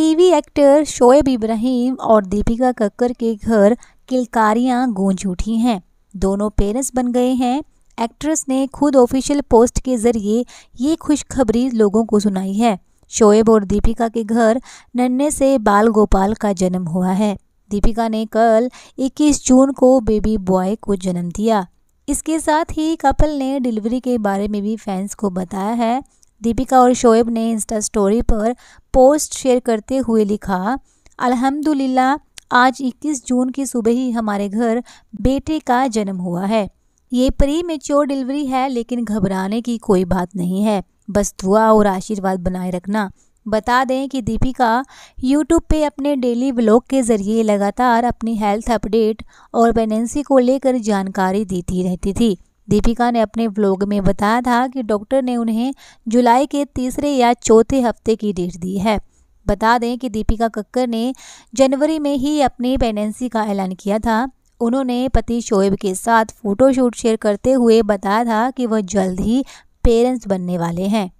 TV actor Shoaib Ibrahim और दीपिका कक्कर के घर किलकारियां गूंज उठी हैं दोनों पेरेंट्स बन गए हैं एक्ट्रेस ने खुद ऑफिशियल पोस्ट के जरिए ये खुशखबरी लोगों को सुनाई है शोएब और दीपिका के घर नन्हे से बाल गोपाल का जन्म हुआ है दीपिका ने कल 21 जून को बेबी बॉय को जन्म दिया इसके साथ ही कपल ने डिलीवरी के बारे में भी फैंस को बताया है दीपिका और शोएब ने इंस्टा स्टोरी पर पोस्ट शेयर करते हुए लिखा अल्हम्दुलिल्लाह आज 21 जून की सुबह ही हमारे घर बेटे का जन्म हुआ है ये प्री मेच्योर डिलीवरी है लेकिन घबराने की कोई बात नहीं है बस दुआ और आशीर्वाद बनाए रखना बता दें कि दीपिका यूट्यूब पे अपने डेली ब्लॉग के ज़रिए लगातार अपनी हेल्थ अपडेट और प्रेगनेंसी को लेकर जानकारी देती रहती थी दीपिका ने अपने ब्लॉग में बताया था कि डॉक्टर ने उन्हें जुलाई के तीसरे या चौथे हफ्ते की डेट दी है बता दें कि दीपिका कक्कर ने जनवरी में ही अपनी प्रेगनेंसी का ऐलान किया था उन्होंने पति शोएब के साथ फ़ोटोशूट शेयर करते हुए बताया था कि वह जल्द ही पेरेंट्स बनने वाले हैं